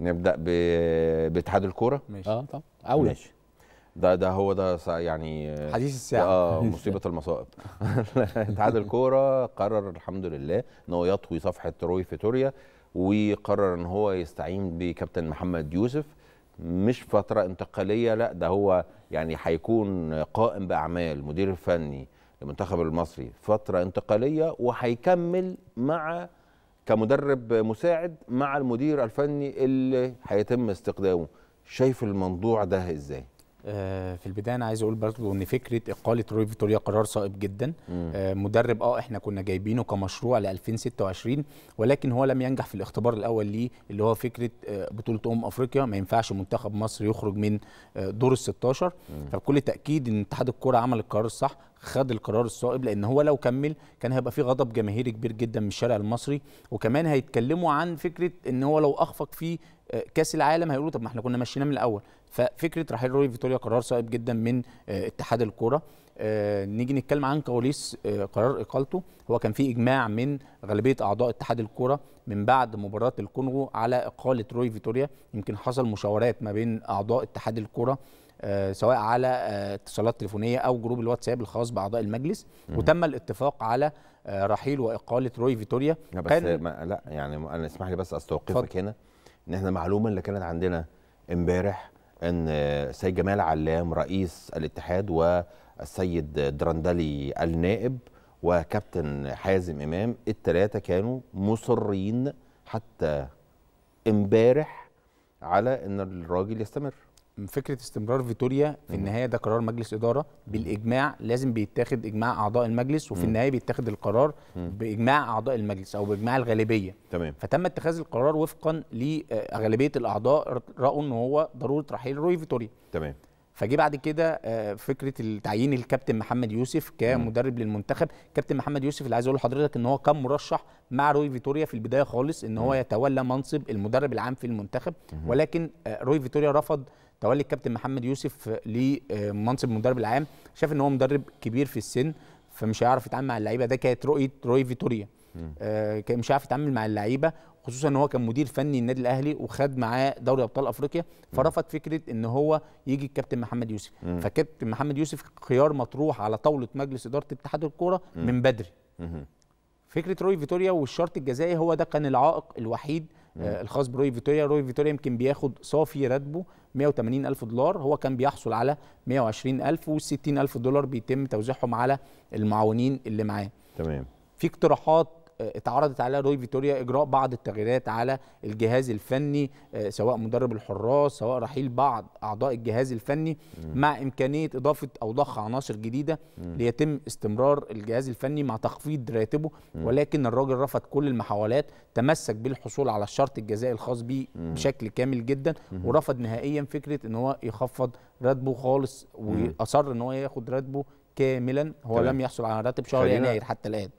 نبدا باتحاد الكوره ماشي اه طبعا اولى ماشي ده ده هو ده يعني حديث الساعه اه مصيبه المصائب اتحاد الكوره قرر الحمد لله ان هو يطوي صفحه روي فيتوريا وقرر ان هو يستعين بكابتن محمد يوسف مش فتره انتقاليه لا ده هو يعني هيكون قائم باعمال مدير فني للمنتخب المصري فتره انتقاليه وهيكمل مع كمدرب مساعد مع المدير الفني اللي هيتم استقدامه شايف الموضوع ده ازاي آه، في البدايه انا عايز اقول برضو ان فكره اقاله روي فيتوريا قرار صائب جدا مم. آه، مدرب اه احنا كنا جايبينه كمشروع ل 2026 ولكن هو لم ينجح في الاختبار الاول ليه اللي هو فكره آه، بطوله امم افريقيا ما ينفعش منتخب مصر يخرج من دور ال 16 فبكل تاكيد ان اتحاد الكوره عمل القرار الصح خد القرار الصائب لان هو لو كمل كان هيبقى في غضب جماهيري كبير جدا من الشارع المصري وكمان هيتكلموا عن فكره ان هو لو اخفق في كاس العالم هيقولوا طب ما احنا كنا ماشيينها من الاول ففكره رحيل روي فيتوريا قرار صائب جدا من آه، اتحاد الكوره آه، نيجي نتكلم عن كواليس آه، قرار اقالته هو كان في اجماع من غالبيه اعضاء اتحاد الكوره من بعد مباراه الكونغو على اقاله روي فيتوريا يمكن حصل مشاورات ما بين اعضاء اتحاد الكوره سواء على اتصالات تليفونيه او جروب الواتساب الخاص باعضاء المجلس وتم الاتفاق على رحيل واقاله روي فيتوريا بس كان ما لا يعني انا اسمح لي بس استوقفك هنا ان احنا معلومه اللي كانت عندنا امبارح ان السيد جمال علام رئيس الاتحاد والسيد درندلي النائب وكابتن حازم امام الثلاثه كانوا مصرين حتى امبارح على ان الراجل يستمر فكره استمرار فيتوريا في النهايه ده قرار مجلس اداره بالاجماع لازم بيتاخد اجماع اعضاء المجلس وفي النهايه بيتاخد القرار باجماع اعضاء المجلس او باجماع الغالبيه تمام فتم اتخاذ القرار وفقا لغالبيه الاعضاء راوا ان هو ضروره رحيل روي فيتوريا تمام فجي بعد كده آه، فكره تعيين الكابتن محمد يوسف كمدرب للمنتخب كابتن محمد يوسف اللي عايز اقول لحضرتك ان هو كان مرشح مع روي فيتوريا في البدايه خالص ان هو يتولى منصب المدرب العام في المنتخب ولكن آه، روي فيتوريا رفض تولي الكابتن محمد يوسف آه، لمنصب المدرب العام شاف ان هو مدرب كبير في السن فمش هيعرف يتعامل مع اللعيبه ده كانت رؤيه روي فيتوريا آه، كان مش عارف يتعامل مع اللعيبه خصوصا ان هو كان مدير فني النادي الاهلي وخد معاه دوري ابطال افريقيا فرفض فكره ان هو يجي الكابتن محمد يوسف فكابتن محمد يوسف خيار مطروح على طاوله مجلس اداره اتحاد الكوره من بدري فكره روي فيتوريا والشرط الجزائي هو ده كان العائق الوحيد آه، الخاص بروي فيتوريا روي فيتوريا يمكن بياخد صافي راتبه 180 ألف دولار هو كان بيحصل على 120 ألف وال 60 ألف دولار بيتم توزيعهم على المعاونين اللي معاه تمام في اقتراحات آه، اتعرضت على روي فيتوريا اجراء بعض التغييرات على الجهاز الفني آه، سواء مدرب الحراس سواء رحيل بعض اعضاء الجهاز الفني م. مع امكانيه اضافه او ضخ عناصر جديده م. ليتم استمرار الجهاز الفني مع تخفيض راتبه م. ولكن الراجل رفض كل المحاولات تمسك بالحصول على الشرط الجزائي الخاص به بشكل كامل جدا ورفض نهائيا فكره ان هو يخفض راتبه خالص واصر ان هو ياخد راتبه كاملا هو لم يحصل على راتب شهر يناير حتى الان